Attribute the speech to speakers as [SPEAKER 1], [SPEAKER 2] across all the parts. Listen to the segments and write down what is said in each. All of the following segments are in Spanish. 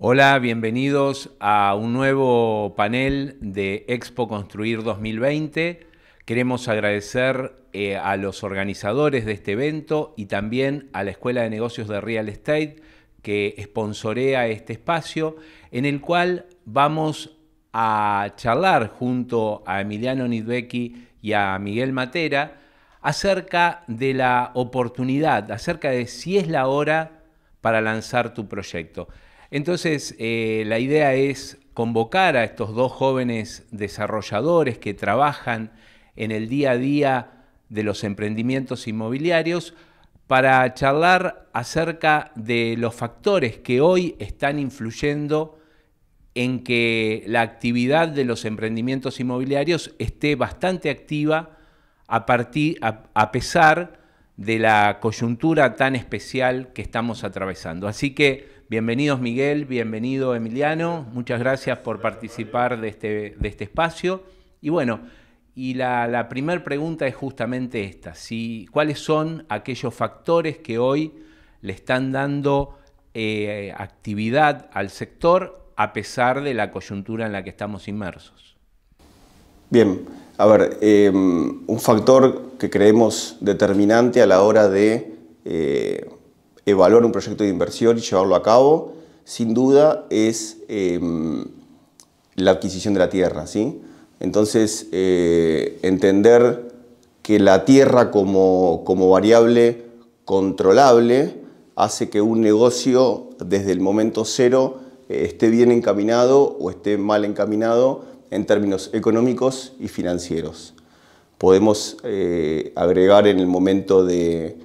[SPEAKER 1] Hola, bienvenidos a un nuevo panel de Expo Construir 2020. Queremos agradecer eh, a los organizadores de este evento y también a la Escuela de Negocios de Real Estate que sponsorea este espacio en el cual vamos a charlar junto a Emiliano Nidbecki y a Miguel Matera acerca de la oportunidad, acerca de si es la hora para lanzar tu proyecto. Entonces, eh, la idea es convocar a estos dos jóvenes desarrolladores que trabajan en el día a día de los emprendimientos inmobiliarios para charlar acerca de los factores que hoy están influyendo en que la actividad de los emprendimientos inmobiliarios esté bastante activa a, a pesar de la coyuntura tan especial que estamos atravesando. Así que Bienvenidos Miguel, bienvenido Emiliano, muchas gracias por participar de este, de este espacio. Y bueno, y la, primera pregunta es justamente esta, si, ¿cuáles son aquellos factores que hoy le están dando eh, actividad al sector a pesar de la coyuntura en la que estamos inmersos?
[SPEAKER 2] Bien, a ver, em, un factor que creemos determinante a la hora de... Eh, evaluar un proyecto de inversión y llevarlo a cabo, sin duda es em, la adquisición de la tierra. ¿sí? Entonces, eh, entender que la tierra como, variable controlable hace que un negocio desde el momento cero eh, esté bien encaminado o esté mal encaminado en términos económicos y financieros. Podemos eh, agregar en el momento de,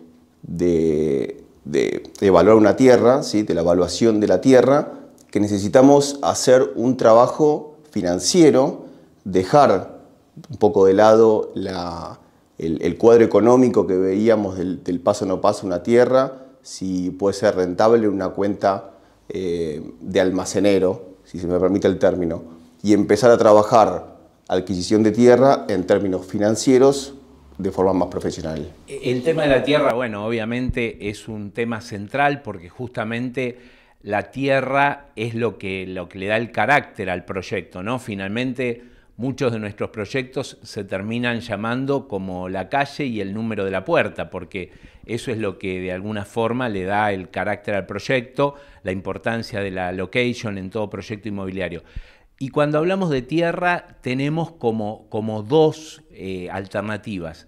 [SPEAKER 2] de, evaluar una tierra, ¿sí? de la evaluación de la tierra, que necesitamos hacer un trabajo financiero, dejar un poco de lado el, cuadro económico que veíamos del, paso no paso una tierra, si puede ser rentable una cuenta eh, de almacenero, si se me permite el término, y empezar a trabajar adquisición de tierra en términos financieros de forma más profesional.
[SPEAKER 1] El tema de la tierra, bueno, obviamente es un tema central porque justamente la tierra es lo que, lo que le da el carácter al proyecto, ¿no? Finalmente muchos de nuestros proyectos se terminan llamando como la calle y el número de la puerta, porque eso es lo que de alguna forma le da el carácter al proyecto, la importancia de la location en todo proyecto inmobiliario. Y cuando hablamos de tierra tenemos como, dos eh, alternativas.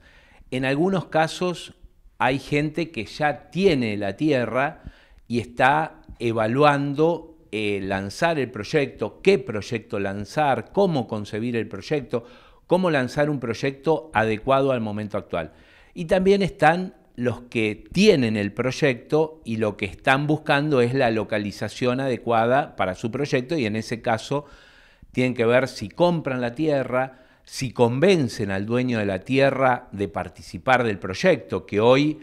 [SPEAKER 1] En algunos casos hay gente que ya tiene la tierra y está evaluando eh, lanzar el proyecto, qué proyecto lanzar, cómo concebir el proyecto, cómo lanzar un proyecto adecuado al momento actual. Y también están los que tienen el proyecto y lo que están buscando es la localización adecuada para su proyecto y en ese caso tienen que ver si compran la tierra, si convencen al dueño de la tierra de participar del proyecto, que hoy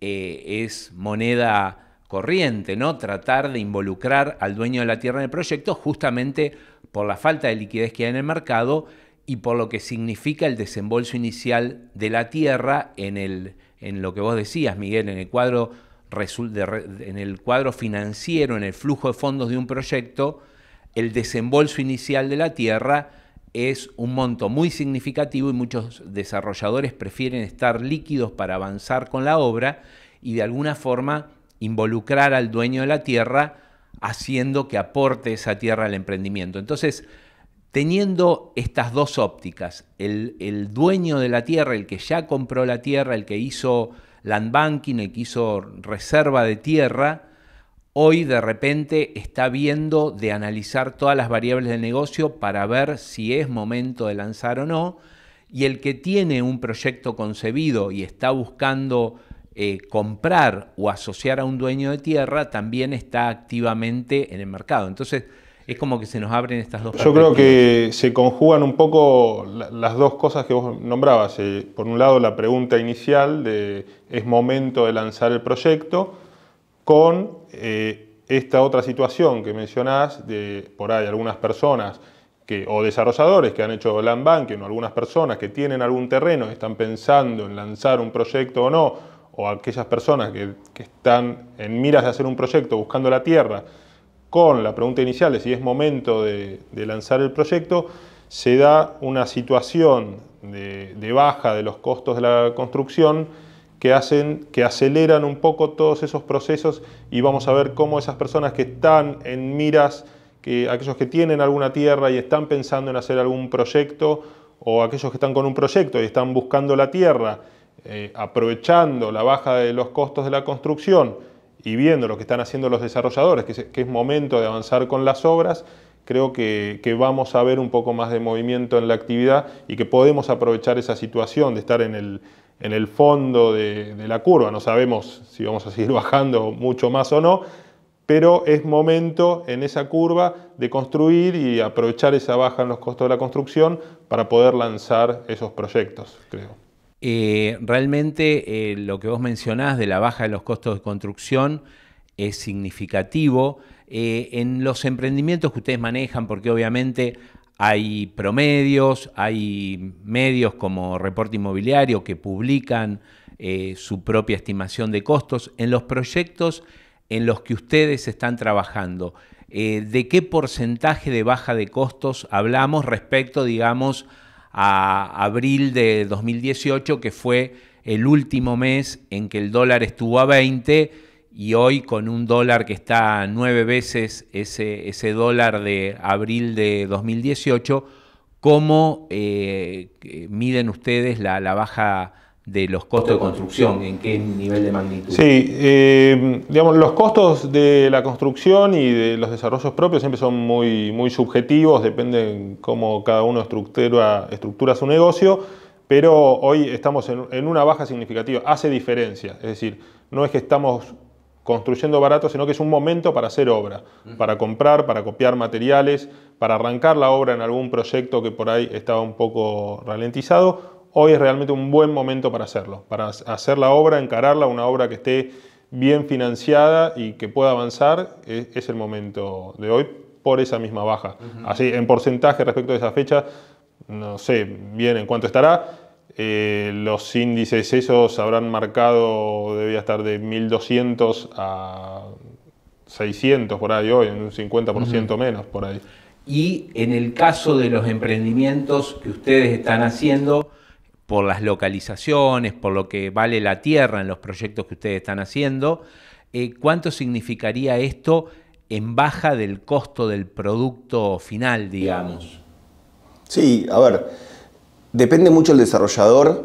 [SPEAKER 1] eh, es moneda corriente, ¿no? Tratar de involucrar al dueño de la tierra en el proyecto justamente por la falta de liquidez que hay en el mercado y por lo que significa el desembolso inicial de la tierra en, en lo que vos decías, Miguel, en el cuadro en el cuadro financiero, en el flujo de fondos de un proyecto, el desembolso inicial de la tierra es un monto muy significativo y muchos desarrolladores prefieren estar líquidos para avanzar con la obra y de alguna forma involucrar al dueño de la tierra haciendo que aporte esa tierra al emprendimiento. Entonces, teniendo estas dos ópticas, el, dueño de la tierra, el que ya compró la tierra, el que hizo land banking, el que hizo reserva de tierra, hoy de repente está viendo de analizar todas las variables del negocio para ver si es momento de lanzar o no. Y el que tiene un proyecto concebido y está buscando eh, comprar o asociar a un dueño de tierra, también está activamente en el mercado. Entonces, es como que se nos abren estas dos Yo creo que
[SPEAKER 3] se conjugan un poco las dos cosas que vos nombrabas. Eh, por un lado, la pregunta inicial de ¿es momento de lanzar el proyecto? con eh, esta otra situación que mencionás de por ahí algunas personas que, o desarrolladores que han hecho land banking o algunas personas que tienen algún terreno, están pensando en lanzar un proyecto o no, o aquellas personas que, que están en miras de hacer un proyecto buscando la tierra, con la pregunta inicial de si es momento de, lanzar el proyecto, se da una situación de baja de los costos de la construcción que hacen que aceleran un poco todos esos procesos y vamos a ver cómo esas personas que están en miras, que aquellos que tienen alguna tierra y están pensando en hacer algún proyecto o aquellos que están con un proyecto y están buscando la tierra, eh, aprovechando la baja de los costos de la construcción y viendo lo que están haciendo los desarrolladores, que es, momento de avanzar con las obras, creo que, vamos a ver un poco más de movimiento en la actividad y que podemos aprovechar esa situación de estar en el, en el fondo de, la curva, no sabemos si vamos a seguir bajando mucho más o no, pero es momento en esa curva de construir y aprovechar esa baja en los costos de la construcción para poder lanzar esos proyectos, creo.
[SPEAKER 1] Eh, realmente eh, lo que vos mencionás de la baja en los costos de construcción es significativo. Eh, en los emprendimientos que ustedes manejan, porque obviamente hay promedios, hay medios como Reporte Inmobiliario que publican eh, su propia estimación de costos. En los proyectos en los que ustedes están trabajando, eh, ¿de qué porcentaje de baja de costos hablamos respecto, digamos, a abril de 2018, que fue el último mes en que el dólar estuvo a 20? y hoy con un dólar que está nueve veces ese, ese dólar de abril de 2018, ¿cómo eh, miden ustedes la, baja de los costos de construcción? ¿En qué nivel de
[SPEAKER 3] magnitud? Sí, eh, digamos, los costos de la construcción y de los desarrollos propios siempre son muy, muy subjetivos, depende cómo cada uno estructura, estructura su negocio pero hoy estamos en, una baja significativa, hace diferencia, es decir, no es que estamos construyendo barato, sino que es un momento para hacer obra, para comprar, para copiar materiales, para arrancar la obra en algún proyecto que por ahí estaba un poco ralentizado. Hoy es realmente un buen momento para hacerlo, para hacer la obra, encararla, una obra que esté bien financiada y que pueda avanzar, e-, es, el momento de hoy por esa misma baja. Así, en porcentaje respecto de esa fecha, no sé bien en cuánto estará, eh, los índices esos habrán marcado, debía estar de 1200 a 600 por ahí hoy, en un 50% menos por ahí. Y en el caso de los emprendimientos que ustedes están
[SPEAKER 1] haciendo, por las localizaciones, por lo que vale la tierra en los proyectos que ustedes están haciendo, eh, ¿cuánto significaría esto en baja del costo del producto final, digamos?
[SPEAKER 2] Sí, a ver, Depende mucho el desarrollador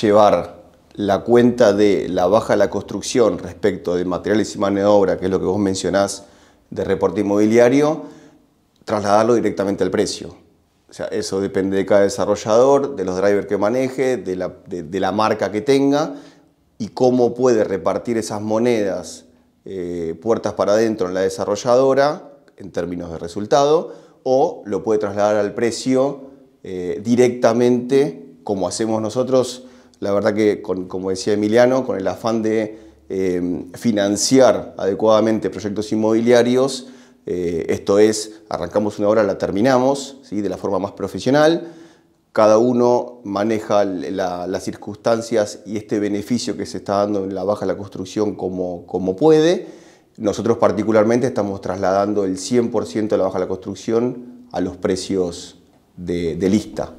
[SPEAKER 2] llevar la cuenta de la baja de la construcción respecto de materiales y mano de obra, que es lo que vos mencionás de reporte inmobiliario, trasladarlo directamente al precio. O sea, eso depende de cada desarrollador, de los drivers que maneje, de la, marca que tenga y cómo puede repartir esas monedas eh, puertas para adentro en la desarrolladora en términos de resultado o lo puede trasladar al precio eh, directamente como hacemos nosotros, la verdad que, como decía Emiliano, con el afán de em, financiar adecuadamente proyectos inmobiliarios, eh, esto es, arrancamos una obra, la terminamos, ¿sí? de la forma más profesional, cada uno maneja las circunstancias y este beneficio que se está dando en la baja de la construcción como, como puede. Nosotros particularmente estamos trasladando el 100% de la baja de la construcción a los precios de, lista.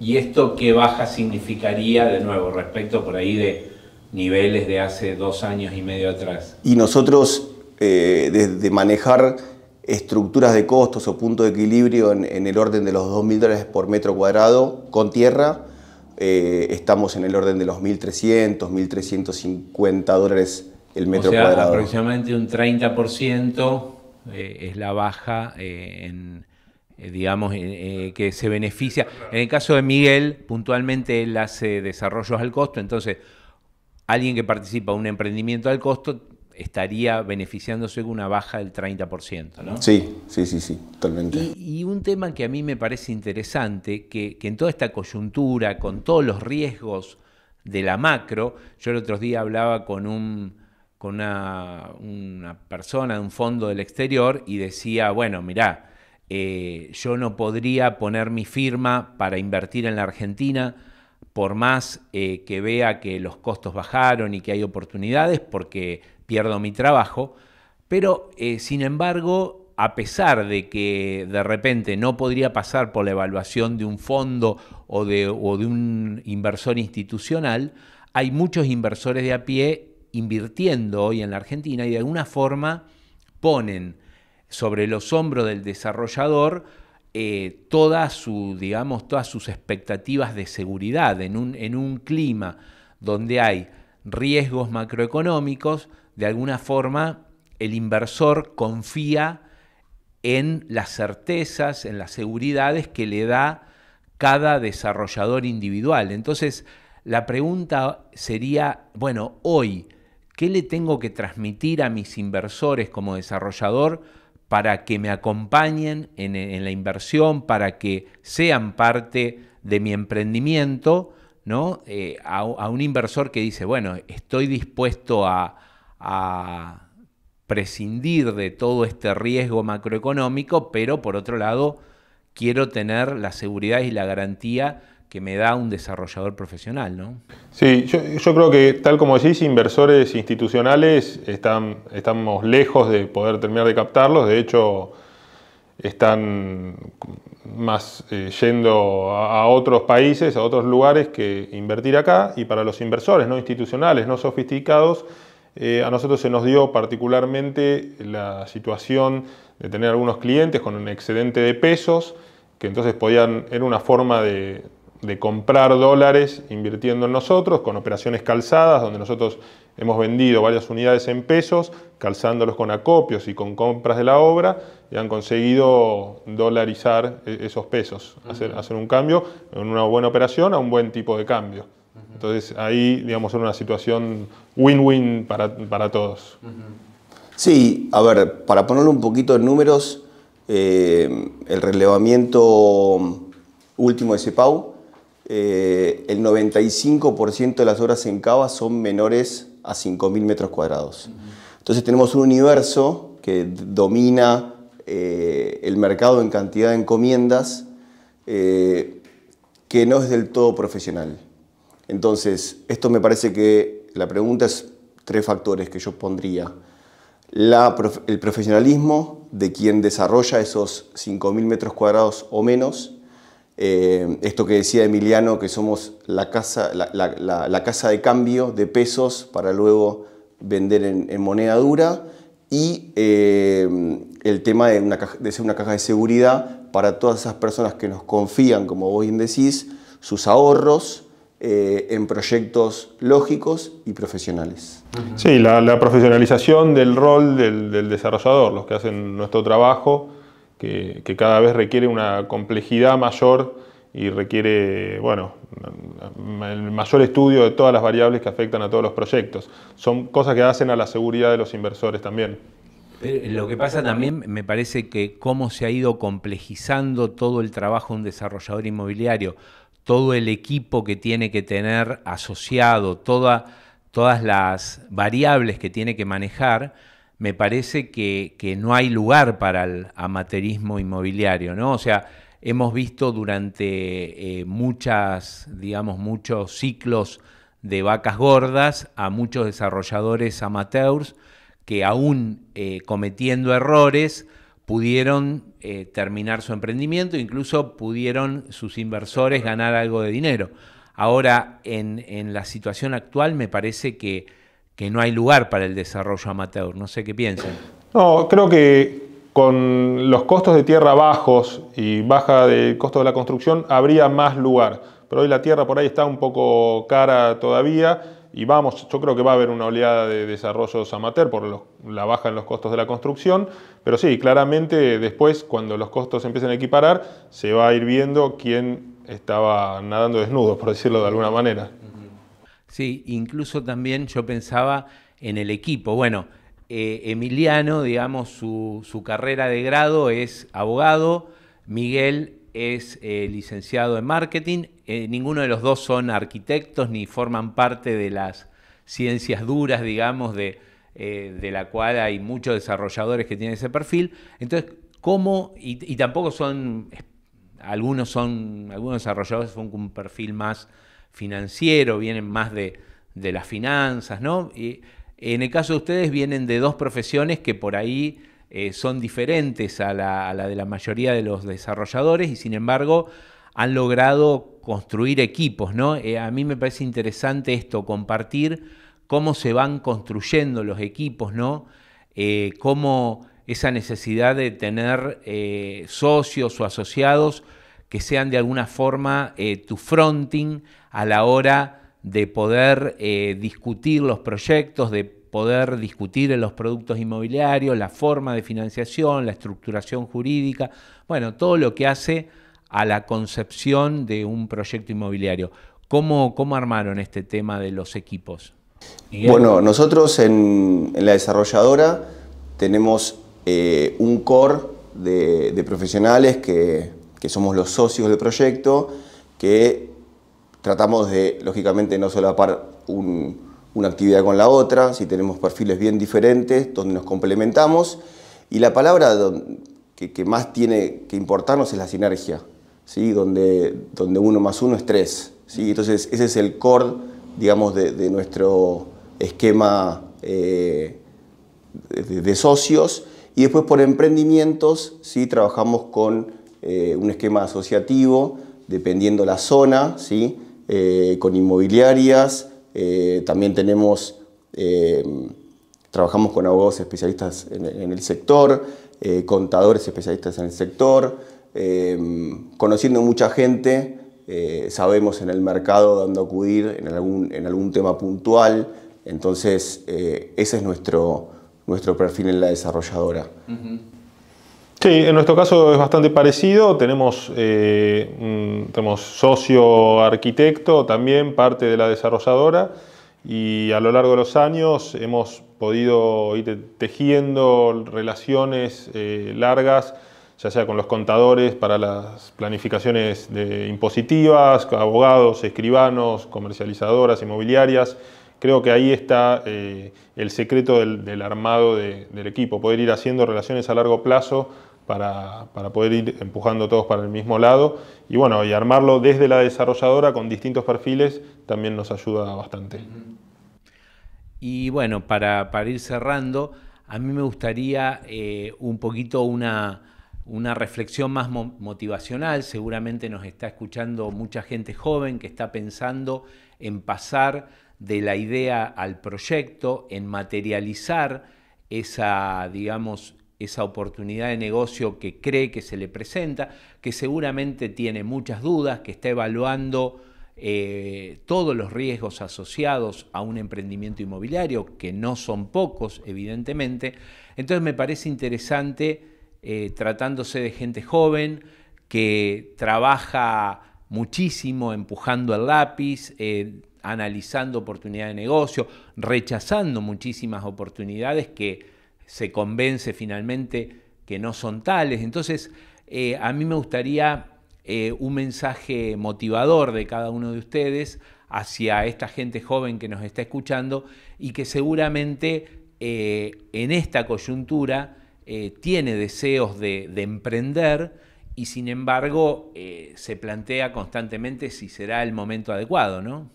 [SPEAKER 1] ¿Y esto qué baja significaría de nuevo respecto por ahí de niveles de hace dos años y medio atrás?
[SPEAKER 2] Y nosotros, eh, desde manejar estructuras de costos o punto de equilibrio en, el orden de los 2.000 dólares por metro cuadrado con tierra, eh, estamos en el orden de los 1.300, 1.350 dólares el metro cuadrado.
[SPEAKER 1] Aproximadamente un 30% eh, es la baja en eh, digamos, eh, eh, que se beneficia. En el caso de Miguel, puntualmente él hace desarrollos al costo, entonces alguien que participa en un emprendimiento al costo estaría beneficiándose con una baja del 30%, ¿no? Sí,
[SPEAKER 2] sí, sí, sí, totalmente.
[SPEAKER 1] Y, un tema que a mí me parece interesante, que, en toda esta coyuntura, con todos los riesgos de la macro, yo el otro día hablaba con un con una, una persona de un fondo del exterior y decía, bueno, mirá, eh, yo no podría poner mi firma para invertir en la Argentina por más eh, que vea que los costos bajaron y que hay oportunidades porque pierdo mi trabajo, pero eh, sin embargo, a pesar de que de repente no podría pasar por la evaluación de un fondo o de, o de un inversor institucional, hay muchos inversores de a pie invirtiendo hoy en la Argentina y de alguna forma ponen sobre los hombros del desarrollador eh, todas digamos, todas sus expectativas de seguridad en un, en un clima donde hay riesgos macroeconómicos, de alguna forma el inversor confía en las certezas, en las seguridades que le da cada desarrollador individual. Entonces, la pregunta sería, bueno, hoy, ¿qué le tengo que transmitir a mis inversores como desarrollador? para que me acompañen en, la inversión, para que sean parte de mi emprendimiento, eh, a, un inversor que dice, bueno, estoy dispuesto a, a prescindir de todo este riesgo macroeconómico, pero por otro lado, quiero tener la seguridad y la garantía que me da un desarrollador profesional, ¿no?
[SPEAKER 3] Sí, yo, creo que tal como decís, inversores institucionales están, estamos lejos de poder terminar de captarlos, de hecho están más eh, yendo a, otros países, a otros lugares que invertir acá y para los inversores no institucionales, no sofisticados, eh, a nosotros se nos dio particularmente la situación de tener algunos clientes con un excedente de pesos que entonces podían, era una forma de, de comprar dólares invirtiendo en nosotros, con operaciones calzadas, donde nosotros hemos vendido varias unidades en pesos, calzándolos con acopios y con compras de la obra, y han conseguido dolarizar e-, esos pesos, hacer, hacer, un cambio en una buena operación a un buen tipo de cambio. Entonces ahí, digamos, es una situación win-win para, todos.
[SPEAKER 2] Sí, a ver, para ponerle un poquito de números, eh, el relevamiento último de CEPAU, eh, el 95% de las obras en Cava son menores a 5.000 metros cuadrados. Entonces tenemos un universo que domina eh, el mercado en cantidad de encomiendas eh, que no es del todo profesional. Entonces, esto me parece que la pregunta es tres factores que yo pondría. el profesionalismo de quien desarrolla esos 5.000 metros cuadrados o menos, eh, esto que decía Emiliano, que somos la casa, de cambio de pesos para luego vender en, moneda dura y eh, el tema de, ser una caja de seguridad para todas esas personas que nos confían, como vos bien decís, sus ahorros eh, en proyectos lógicos y profesionales.
[SPEAKER 3] Sí, la, profesionalización del rol del desarrollador, los que hacen nuestro trabajo que, cada vez requiere una complejidad mayor y requiere, bueno, el mayor estudio de todas las variables que afectan a todos los proyectos. Son cosas que hacen a la seguridad de los inversores también.
[SPEAKER 1] Eh, lo que pasa también,
[SPEAKER 3] me parece
[SPEAKER 1] que cómo se ha ido complejizando todo el trabajo de un desarrollador inmobiliario, todo el equipo que tiene que tener asociado, todas las variables que tiene que manejar, me parece que, no hay lugar para el amateurismo inmobiliario, ¿no? O sea, hemos visto durante eh, muchas, digamos, muchos ciclos de vacas gordas a muchos desarrolladores amateurs que aún eh, cometiendo errores pudieron eh, terminar su emprendimiento, incluso pudieron sus inversores ganar algo de dinero. Ahora, en la situación actual me parece que que no hay lugar para el desarrollo amateur. No sé qué piensan.
[SPEAKER 3] No, creo que con los costos de tierra bajos y baja del costo de la construcción habría más lugar. Pero hoy la tierra por ahí está un poco cara todavía y vamos, yo creo que va a haber una oleada de desarrollos amateur por la baja en los costos de la construcción, pero sí, claramente después, cuando los costos empiecen a equiparar, se va a ir viendo quién estaba nadando desnudo, por decirlo de alguna manera.
[SPEAKER 1] Sí, incluso también yo pensaba en el equipo. Bueno, eh, Emiliano, digamos, su, su, carrera de grado es abogado, Miguel es eh, licenciado en marketing, eh, ninguno de los dos son arquitectos ni forman parte de las ciencias duras, digamos, de, la cual hay muchos desarrolladores que tienen ese perfil. Entonces, ¿cómo? Y, y tampoco son, algunos son, algunos desarrolladores son con un perfil más financiero, vienen más de, las finanzas, ¿no? Y en el caso de ustedes vienen de dos profesiones que por ahí eh, son diferentes a la, de la mayoría de los desarrolladores y sin embargo han logrado construir equipos, ¿no? Eh, a mí me parece interesante esto, compartir cómo se van construyendo los equipos, ¿no? Eh, cómo esa necesidad de tener socios o asociados que sean de alguna forma eh, tu fronting a la hora de poder eh, discutir los proyectos, de poder discutir los productos inmobiliarios, la forma de financiación, la estructuración jurídica, bueno, todo lo que hace a la concepción de un proyecto inmobiliario. ¿Cómo, cómo armaron este tema de los equipos? Bueno, nosotros
[SPEAKER 2] en, la desarrolladora tenemos eh, un core de profesionales que que somos los socios del proyecto, que tratamos de, lógicamente, no solapar una actividad con la otra, si tenemos perfiles bien diferentes, donde nos complementamos. Y la palabra que, más tiene que importarnos es la sinergia, ¿sí? donde, donde uno más uno es tres. ¿sí? Entonces, ese es el core, digamos, de, nuestro esquema eh, de, socios. Y después por emprendimientos, ¿sí? trabajamos con eh, un esquema asociativo, dependiendo la zona, ¿sí? Eh, con inmobiliarias, eh, también tenemos, trabajamos con abogados especialistas en, el sector, contadores especialistas en el sector, conociendo mucha gente, sabemos en el mercado dónde acudir en algún, en algún tema puntual, entonces
[SPEAKER 3] ese es nuestro, nuestro perfil en la desarrolladora. Sí, en nuestro caso es bastante parecido. Tenemos, eh, tenemos socio arquitecto también, parte de la desarrolladora, y a lo largo de los años hemos podido ir tejiendo relaciones eh, largas, ya sea con los contadores para las planificaciones de impositivas, abogados, escribanos, comercializadoras, inmobiliarias. Creo que ahí está eh, el secreto del, armado del equipo, poder ir haciendo relaciones a largo plazo para, poder ir empujando todos para el mismo lado. Y bueno, y armarlo desde la desarrolladora con distintos perfiles también nos ayuda bastante.
[SPEAKER 1] Y bueno, para, para ir cerrando, a mí me gustaría eh, un poquito una, reflexión más motivacional. Seguramente nos está escuchando mucha gente joven que está pensando en pasar de la idea al proyecto, en materializar esa, digamos, esa oportunidad de negocio que cree que se le presenta, que seguramente tiene muchas dudas, que está evaluando eh, todos los riesgos asociados a un emprendimiento inmobiliario, que no son pocos, evidentemente. Entonces me parece interesante, eh, tratándose de gente joven, que trabaja muchísimo empujando el lápiz, eh, analizando oportunidades de negocio, rechazando muchísimas oportunidades que se convence finalmente que no son tales. Entonces, eh, a mí me gustaría eh, un mensaje motivador de cada uno de ustedes hacia esta gente joven que nos está escuchando y que seguramente eh, en esta coyuntura tiene deseos de, de, emprender y sin embargo se plantea constantemente si será el momento adecuado, ¿no?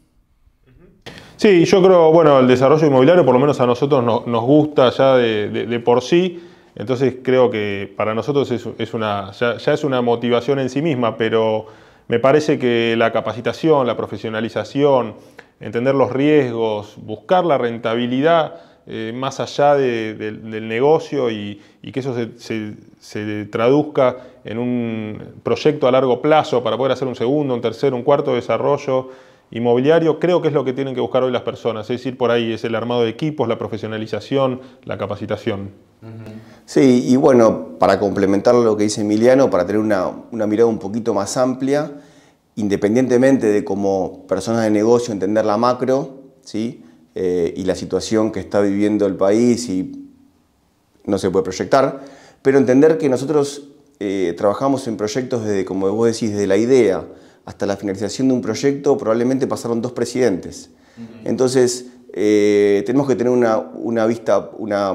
[SPEAKER 3] Sí, yo creo, bueno, el desarrollo inmobiliario por lo menos a nosotros nos gusta ya de, por sí, entonces creo que para nosotros es, una, ya, es una motivación en sí misma, pero me parece que la capacitación, la profesionalización, entender los riesgos, buscar la rentabilidad eh, más allá del negocio y, que eso se, se traduzca en un proyecto a largo plazo para poder hacer un segundo, un tercero, un cuarto desarrollo Inmobiliario creo que es lo que tienen que buscar hoy las personas, es decir, por ahí, es el armado de equipos, la profesionalización, la capacitación.
[SPEAKER 2] Sí, y bueno, para complementar lo que dice Emiliano, para tener una, mirada un poquito más amplia, independientemente de como personas de negocio entender la macro ¿sí? Eh, y la situación que está viviendo el país y no se puede proyectar, pero entender que nosotros eh, trabajamos en proyectos desde, como vos decís, desde la idea, hasta la finalización de un proyecto probablemente pasaron dos presidentes. Entonces, eh, tenemos que tener una, vista, una,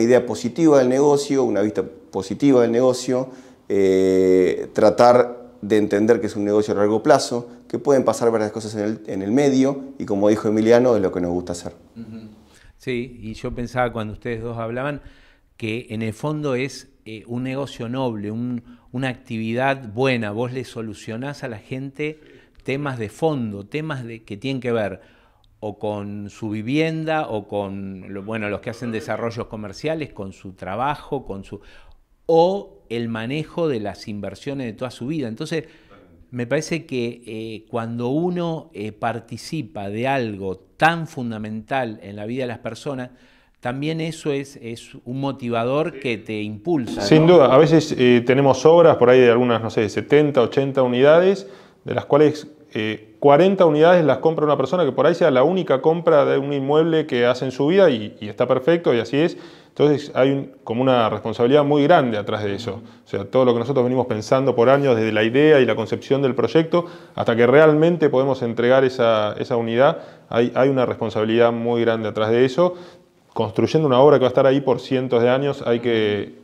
[SPEAKER 2] idea positiva del negocio, una vista positiva del negocio, eh, tratar de entender que es un negocio a largo plazo, que pueden pasar varias cosas en el, en el medio y como dijo Emiliano, es lo que nos gusta hacer.
[SPEAKER 1] Sí, y yo pensaba cuando ustedes dos hablaban que en el fondo es eh, un negocio noble, una actividad buena, vos le solucionás a la gente temas de fondo, temas de, que tienen que ver o con su vivienda o con, bueno, los que hacen desarrollos comerciales, con su trabajo, con su... o el manejo de las inversiones de toda su vida. Entonces, me parece que eh, cuando uno eh, participa de algo tan fundamental en la vida de las personas, también eso es, un motivador que te impulsa. Sin duda, a
[SPEAKER 3] veces eh, tenemos obras por ahí de algunas, no sé, 70, 80 unidades, de las cuales 40 eh, unidades las compra una persona que por ahí sea la única compra de un inmueble que hace en su vida y, está perfecto y así es. Entonces hay como una responsabilidad muy grande atrás de eso. O sea, todo lo que nosotros venimos pensando por años, desde la idea y la concepción del proyecto, hasta que realmente podemos entregar esa, unidad, hay, una responsabilidad muy grande atrás de eso, construyendo una obra que va a estar ahí por cientos de años, hay que,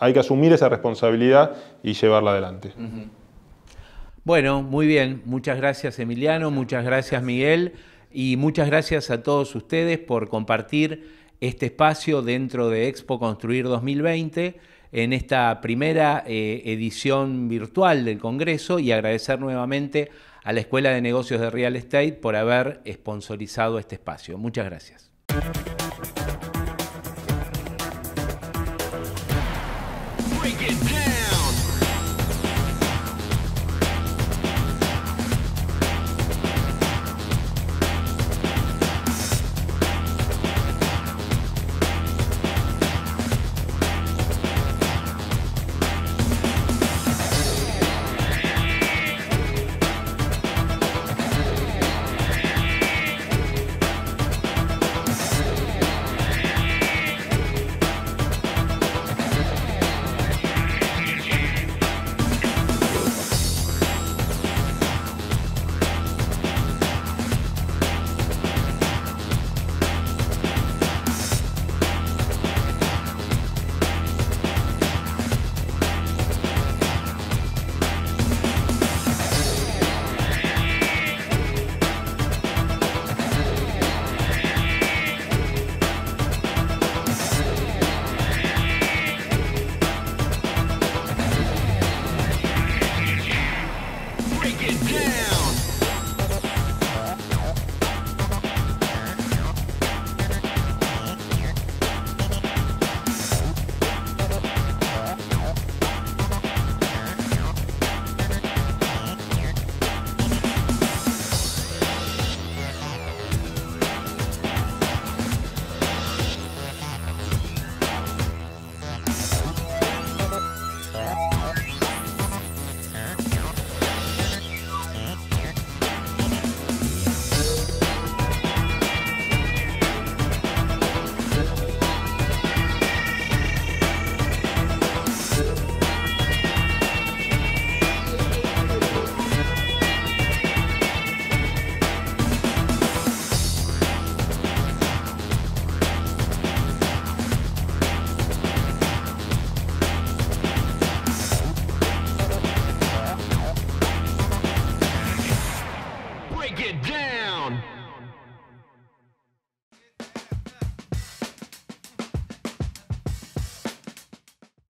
[SPEAKER 3] hay que asumir esa responsabilidad y llevarla adelante.
[SPEAKER 1] Bueno, muy bien. Muchas gracias Emiliano, muchas gracias Miguel y muchas gracias a todos ustedes por compartir este espacio dentro de Expo Construir 2020 en esta primera eh, edición virtual del Congreso y agradecer nuevamente a la Escuela de Negocios de Real Estate por haber sponsorizado este espacio. Muchas gracias.